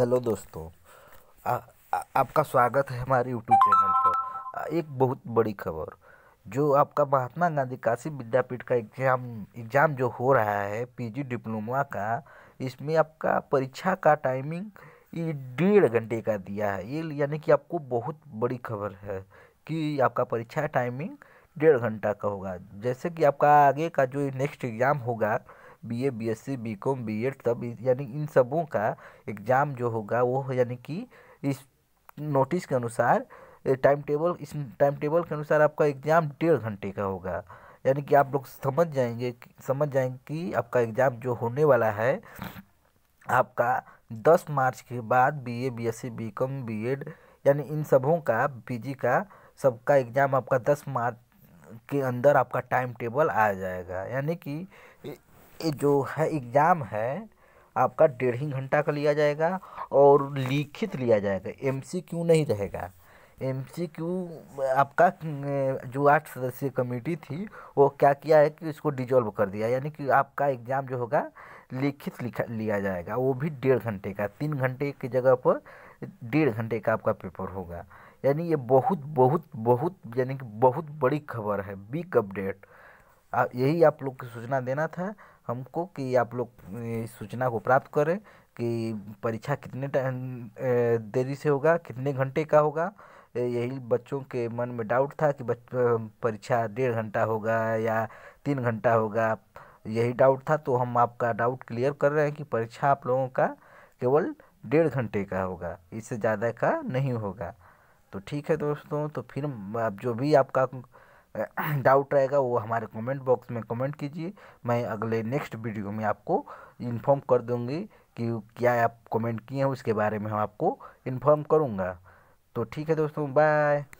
hello दोस्तों आ, आ, आपका स्वागत है हमारे यूट्यूब चैनल पर एक बहुत बड़ी खबर जो आपका महात्मा गांधी काशी विद्यापीठ का एग्ज़ाम एग्ज़ाम जो हो रहा है पीजी डिप्लोमा का इसमें आपका परीक्षा का टाइमिंग ये डेढ़ घंटे का दिया है ये यानी कि आपको बहुत बड़ी खबर है कि आपका परीक्षा टाइमिंग डेढ़ घंटा का होगा जैसे कि आपका आगे का जो नेक्स्ट एग्ज़ाम होगा बीए बीएससी बीकॉम बीएड सब यानी इन सबों का एग्ज़ाम जो होगा वो यानी कि इस नोटिस के अनुसार टाइम टेबल इस टाइम टेबल के अनुसार आपका एग्ज़ाम डेढ़ घंटे का होगा यानी कि आप लोग समझ जाएंगे समझ जाएंगे कि आपका एग्ज़ाम जो होने वाला है आपका दस मार्च के बाद B A B S C BCom BEd यानी इन सबों का पी जी का सबका एग्ज़ाम आपका दस मार्च के अंदर आपका टाइम टेबल आ जाएगा यानी कि जो है एग्ज़ाम है आपका डेढ़ ही घंटा का लिया जाएगा और लिखित लिया जाएगा क्यू नहीं रहेगा क्यू आपका जो आठ सदस्यीय कमेटी थी वो क्या किया है कि इसको डिजोल्व कर दिया यानी कि आपका एग्ज़ाम जो होगा लिखित लिखा लिया जाएगा वो भी डेढ़ घंटे का तीन घंटे की जगह पर डेढ़ घंटे का आपका पेपर होगा यानी ये बहुत बहुत बहुत यानी कि बहुत बड़ी खबर है बिग अपडेट यही आप लोग को सूचना देना था हमको कि आप लोग सूचना को प्राप्त करें कि परीक्षा कितने अं, देरी से होगा कितने घंटे का होगा यही बच्चों के मन में डाउट था कि परीक्षा डेढ़ घंटा होगा या तीन घंटा होगा यही डाउट था तो हम आपका डाउट क्लियर कर रहे हैं कि परीक्षा आप लोगों का केवल डेढ़ घंटे का होगा इससे ज़्यादा का नहीं होगा तो ठीक है दोस्तों तो फिर आप जो भी आपका डाउट रहेगा वो हमारे कमेंट बॉक्स में कमेंट कीजिए मैं अगले नेक्स्ट वीडियो में आपको इन्फॉर्म कर दूंगी कि क्या आप कमेंट किए हैं उसके बारे में हम आपको इन्फॉर्म करूँगा तो ठीक है दोस्तों बाय